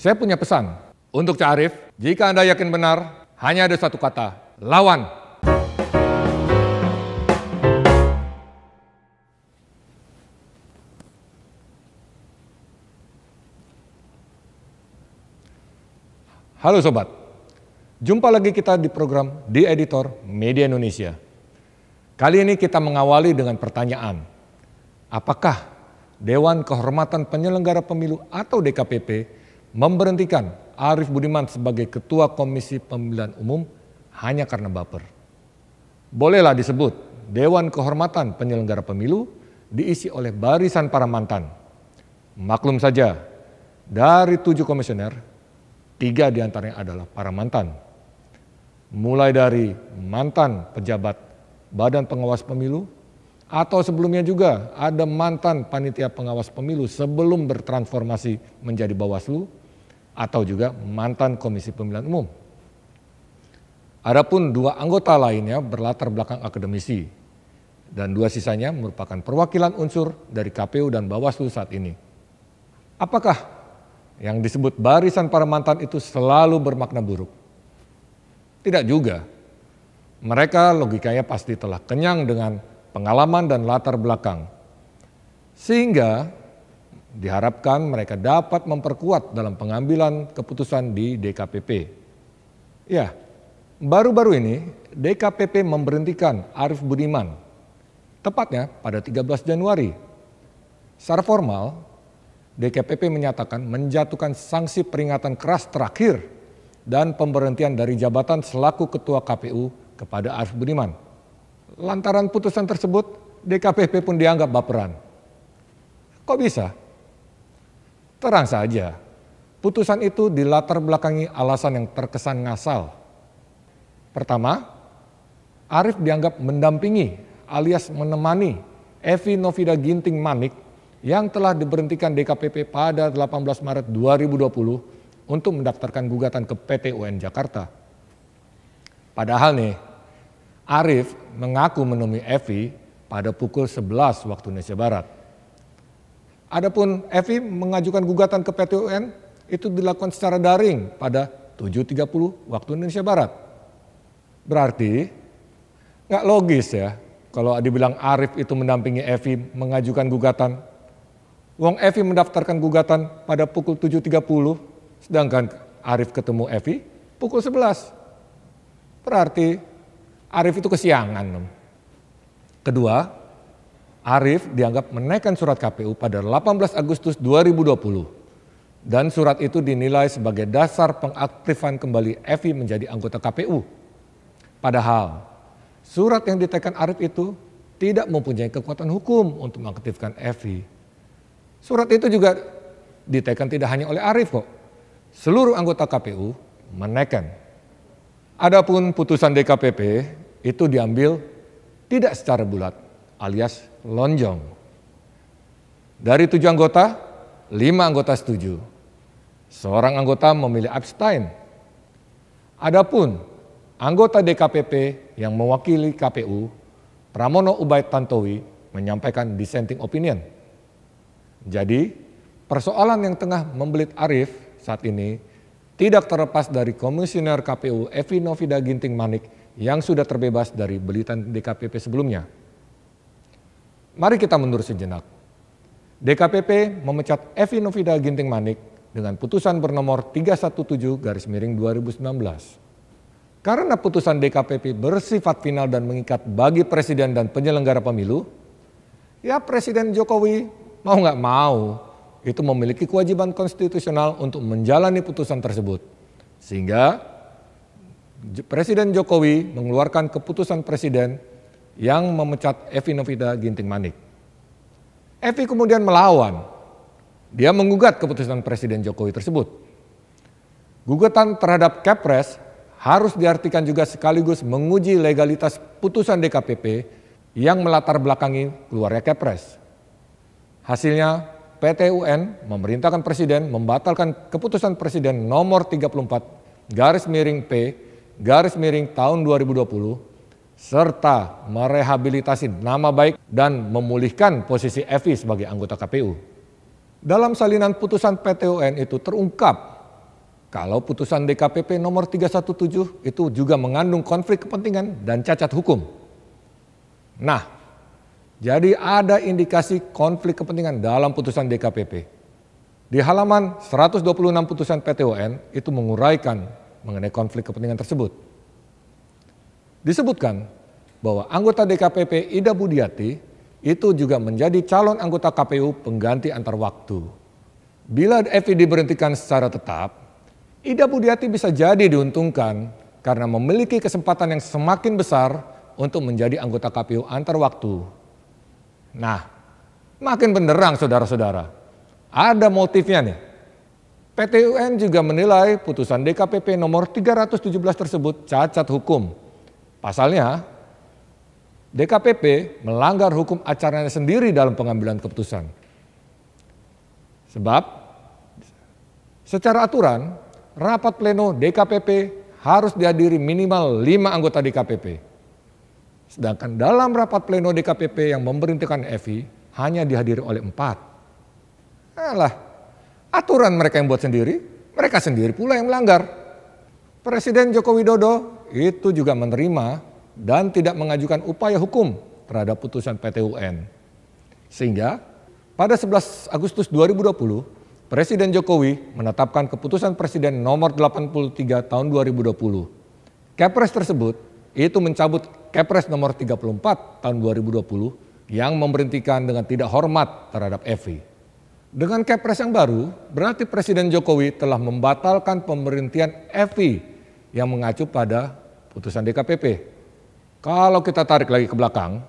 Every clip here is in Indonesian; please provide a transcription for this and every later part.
Saya punya pesan untuk Cak Arif, jika Anda yakin benar, hanya ada satu kata, lawan. Halo sobat, jumpa lagi kita di program di editor Media Indonesia. Kali ini kita mengawali dengan pertanyaan, apakah Dewan Kehormatan Penyelenggara Pemilu atau DKPP memberhentikan Arief Budiman sebagai Ketua Komisi Pemilihan Umum hanya karena baper. Bolehlah disebut Dewan Kehormatan Penyelenggara Pemilu diisi oleh barisan para mantan. Maklum saja, dari tujuh komisioner, tiga diantaranya adalah para mantan. Mulai dari mantan pejabat Badan Pengawas Pemilu, atau sebelumnya juga ada mantan panitia pengawas pemilu sebelum bertransformasi menjadi Bawaslu atau juga mantan Komisi Pemilihan Umum. Adapun dua anggota lainnya berlatar belakang akademisi dan dua sisanya merupakan perwakilan unsur dari KPU dan Bawaslu saat ini. Apakah yang disebut barisan para mantan itu selalu bermakna buruk? Tidak juga. Mereka logikanya pasti telah kenyang dengan pengalaman, dan latar belakang, sehingga diharapkan mereka dapat memperkuat dalam pengambilan keputusan di DKPP. Ya, baru-baru ini DKPP memberhentikan Arif Budiman, tepatnya pada 13 Januari. Secara formal, DKPP menyatakan menjatuhkan sanksi peringatan keras terakhir dan pemberhentian dari jabatan selaku Ketua KPU kepada Arif Budiman. Lantaran putusan tersebut, DKPP pun dianggap baperan. Kok bisa? Terang saja, putusan itu dilatar belakangi alasan yang terkesan ngasal. Pertama, Arif dianggap mendampingi alias menemani Evi Novida Ginting Manik yang telah diberhentikan DKPP pada 18 Maret 2020 untuk mendaftarkan gugatan ke PT UN Jakarta. Padahal nih, Arif mengaku menemui Evi pada pukul 11 waktu Indonesia Barat. Adapun Evi mengajukan gugatan ke PT UN itu dilakukan secara daring pada 7.30 waktu Indonesia Barat. Berarti nggak logis ya kalau dibilang Arif itu mendampingi Evi mengajukan gugatan. Wong Evi mendaftarkan gugatan pada pukul 7.30 sedangkan Arif ketemu Evi pukul 11. Berarti Arif itu kesiangan. Kedua, Arif dianggap menaikkan surat KPU pada 18 Agustus 2020. Dan surat itu dinilai sebagai dasar pengaktifan kembali Evi menjadi anggota KPU. Padahal surat yang ditekan Arif itu tidak mempunyai kekuatan hukum untuk mengaktifkan Evi. Surat itu juga ditekan tidak hanya oleh Arif kok. Seluruh anggota KPU menekan. Adapun putusan DKPP itu diambil tidak secara bulat alias lonjong. Dari tujuh anggota, lima anggota setuju. Seorang anggota memilih abstain. Adapun anggota DKPP yang mewakili KPU, Pramono Ubaid Tantowi menyampaikan dissenting opinion. Jadi, persoalan yang tengah membelit Arif saat ini tidak terlepas dari komisioner KPU Evi Novida Ginting Manik yang sudah terbebas dari belitan DKPP sebelumnya. Mari kita mundur sejenak. DKPP memecat Evi Novida Ginting Manik dengan putusan bernomor 317 garis miring 2019. Karena putusan DKPP bersifat final dan mengikat bagi Presiden dan penyelenggara pemilu, ya Presiden Jokowi mau nggak mau itu memiliki kewajiban konstitusional untuk menjalani putusan tersebut. Sehingga Presiden Jokowi mengeluarkan keputusan Presiden yang memecat Evi Novita Ginting Manik. Evi kemudian melawan. Dia menggugat keputusan Presiden Jokowi tersebut. Gugatan terhadap Kepres harus diartikan juga sekaligus menguji legalitas putusan DKPP yang melatar belakangi keluarnya Kepres. Hasilnya PT UN memerintahkan Presiden membatalkan keputusan Presiden nomor 34 garis miring P garis miring tahun 2020 serta merehabilitasi nama baik dan memulihkan posisi Evi sebagai anggota KPU. Dalam salinan putusan PTUN itu terungkap kalau putusan DKPP nomor 317 itu juga mengandung konflik kepentingan dan cacat hukum. Nah, jadi ada indikasi konflik kepentingan dalam putusan DKPP. Di halaman 126 putusan PTUN itu menguraikan mengenai konflik kepentingan tersebut. Disebutkan bahwa anggota DKPP Ida Budiati itu juga menjadi calon anggota KPU pengganti antar waktu. Bila FI diberhentikan secara tetap, Ida Budiati bisa jadi diuntungkan karena memiliki kesempatan yang semakin besar untuk menjadi anggota KPU antar waktu. Nah, makin benderang saudara-saudara. Ada motifnya nih. PT UN juga menilai putusan DKPP nomor 317 tersebut cacat hukum. Pasalnya, DKPP melanggar hukum acaranya sendiri dalam pengambilan keputusan. Sebab, secara aturan, rapat pleno DKPP harus dihadiri minimal lima anggota DKPP. Sedangkan dalam rapat pleno DKPP yang memerintahkan EVI hanya dihadiri oleh 4. Alah, Aturan mereka yang buat sendiri, mereka sendiri pula yang melanggar. Presiden Joko Widodo itu juga menerima dan tidak mengajukan upaya hukum terhadap putusan PT UN. Sehingga pada 11 Agustus 2020, Presiden Jokowi menetapkan keputusan Presiden nomor 83 tahun 2020. Kepres tersebut itu mencabut Kepres nomor 34 tahun 2020 yang memberhentikan dengan tidak hormat terhadap Evi. Dengan Kepres yang baru, berarti Presiden Jokowi telah membatalkan pemerintian EVI yang mengacu pada putusan DKPP. Kalau kita tarik lagi ke belakang,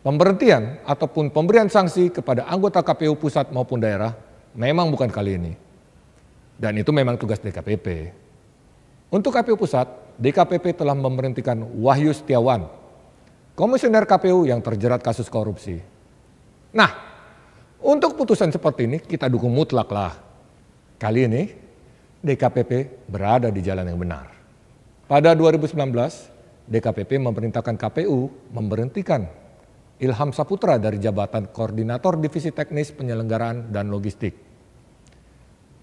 pemberhentian ataupun pemberian sanksi kepada anggota KPU pusat maupun daerah memang bukan kali ini. Dan itu memang tugas DKPP. Untuk KPU pusat, DKPP telah memberhentikan Wahyu Setiawan, komisioner KPU yang terjerat kasus korupsi. Nah, untuk putusan seperti ini kita dukung mutlak lah. Kali ini DKPP berada di jalan yang benar. Pada 2019, DKPP memerintahkan KPU memberhentikan Ilham Saputra dari jabatan Koordinator Divisi Teknis Penyelenggaraan dan Logistik.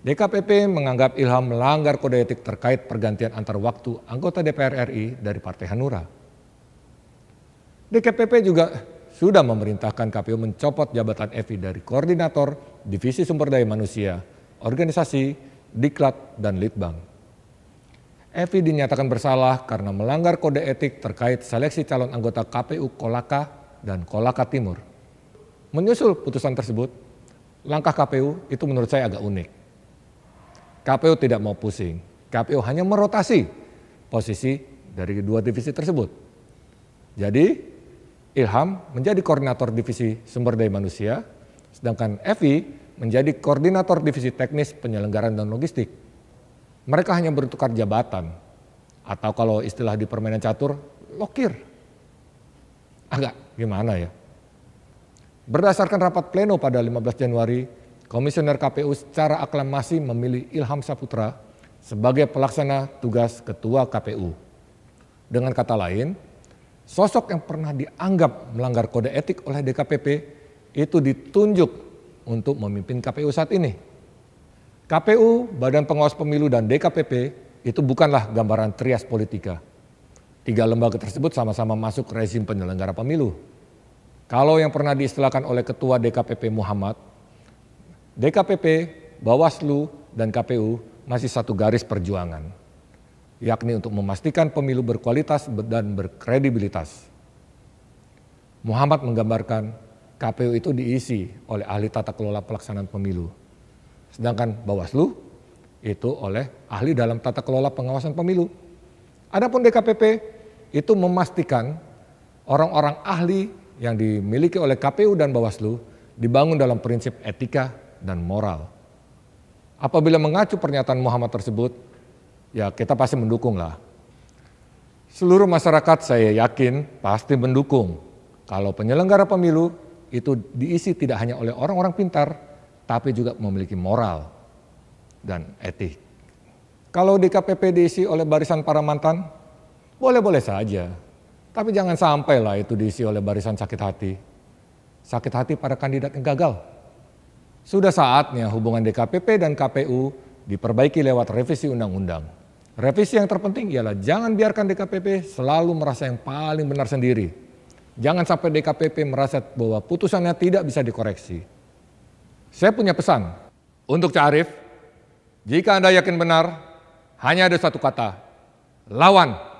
DKPP menganggap Ilham melanggar kode etik terkait pergantian antar waktu anggota DPR RI dari Partai Hanura. DKPP juga sudah memerintahkan KPU mencopot jabatan Evi dari koordinator Divisi Sumber Daya Manusia, Organisasi, Diklat, dan Litbang. Evi dinyatakan bersalah karena melanggar kode etik terkait seleksi calon anggota KPU Kolaka dan Kolaka Timur. Menyusul putusan tersebut, langkah KPU itu menurut saya agak unik. KPU tidak mau pusing, KPU hanya merotasi posisi dari dua divisi tersebut. Jadi Ilham menjadi koordinator divisi sumber daya manusia, sedangkan Evi menjadi koordinator divisi teknis penyelenggaraan dan logistik. Mereka hanya bertukar jabatan, atau kalau istilah di permainan catur, lokir. Agak gimana ya? Berdasarkan rapat pleno pada 15 Januari, Komisioner KPU secara aklamasi memilih Ilham Saputra sebagai pelaksana tugas Ketua KPU. Dengan kata lain, Sosok yang pernah dianggap melanggar kode etik oleh DKPP itu ditunjuk untuk memimpin KPU saat ini. KPU, Badan Pengawas Pemilu dan DKPP itu bukanlah gambaran trias politika. Tiga lembaga tersebut sama-sama masuk rezim penyelenggara pemilu. Kalau yang pernah diistilahkan oleh Ketua DKPP Muhammad, DKPP, Bawaslu, dan KPU masih satu garis perjuangan yakni untuk memastikan pemilu berkualitas dan berkredibilitas. Muhammad menggambarkan KPU itu diisi oleh ahli tata kelola pelaksanaan pemilu. Sedangkan Bawaslu itu oleh ahli dalam tata kelola pengawasan pemilu. Adapun DKPP itu memastikan orang-orang ahli yang dimiliki oleh KPU dan Bawaslu dibangun dalam prinsip etika dan moral. Apabila mengacu pernyataan Muhammad tersebut, ya kita pasti mendukung lah. Seluruh masyarakat saya yakin pasti mendukung kalau penyelenggara pemilu itu diisi tidak hanya oleh orang-orang pintar, tapi juga memiliki moral dan etik. Kalau DKPP diisi oleh barisan para mantan, boleh-boleh saja. Tapi jangan sampai lah itu diisi oleh barisan sakit hati. Sakit hati para kandidat yang gagal. Sudah saatnya hubungan DKPP dan KPU diperbaiki lewat revisi undang-undang. Revisi yang terpenting ialah jangan biarkan DKPP selalu merasa yang paling benar sendiri. Jangan sampai DKPP merasa bahwa putusannya tidak bisa dikoreksi. Saya punya pesan untuk Cak Arif, jika Anda yakin benar, hanya ada satu kata, lawan.